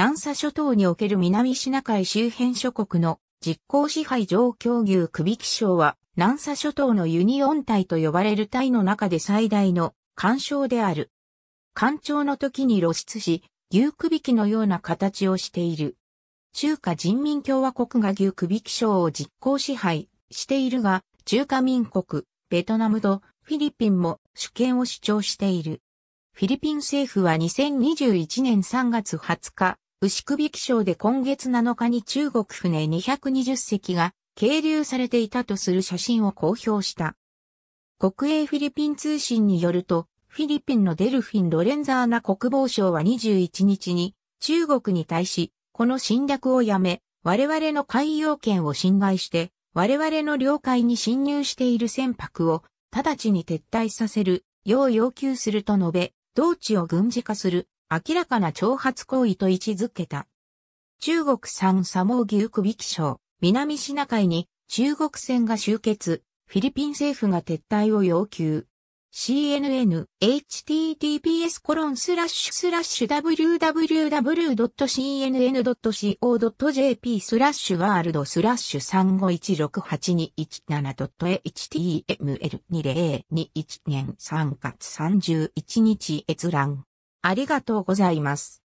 南沙諸島における南シナ海周辺諸国の実効支配状況牛首気象は、南沙諸島のユニオン隊と呼ばれる隊の中で最大の干渉である。干潮の時に露出し、牛首気のような形をしている。中華人民共和国が牛首気象を実効支配しているが、中華民国、ベトナムとフィリピンも主権を主張している。フィリピン政府は2021年3月20日、牛首気象で今月7日に中国船220隻が係留されていたとする写真を公表した。国営フィリピン通信によると、フィリピンのデルフィン・ロレンザーナ国防相は21日に中国に対し、この侵略をやめ、我々の海洋権を侵害して、我々の領海に侵入している船舶を直ちに撤退させるよう要求すると述べ、同地を軍事化する明らかな挑発行為と位置づけた。中国産サモーキショ象、南シナ海に中国船が集結、フィリピン政府が撤退を要求。CNN, https コロンスラッシュスラッシュ www.cnn.co.jp スラッシュワールドスラッシュ 35168217.html2022 年3月31日閲覧。ありがとうございます。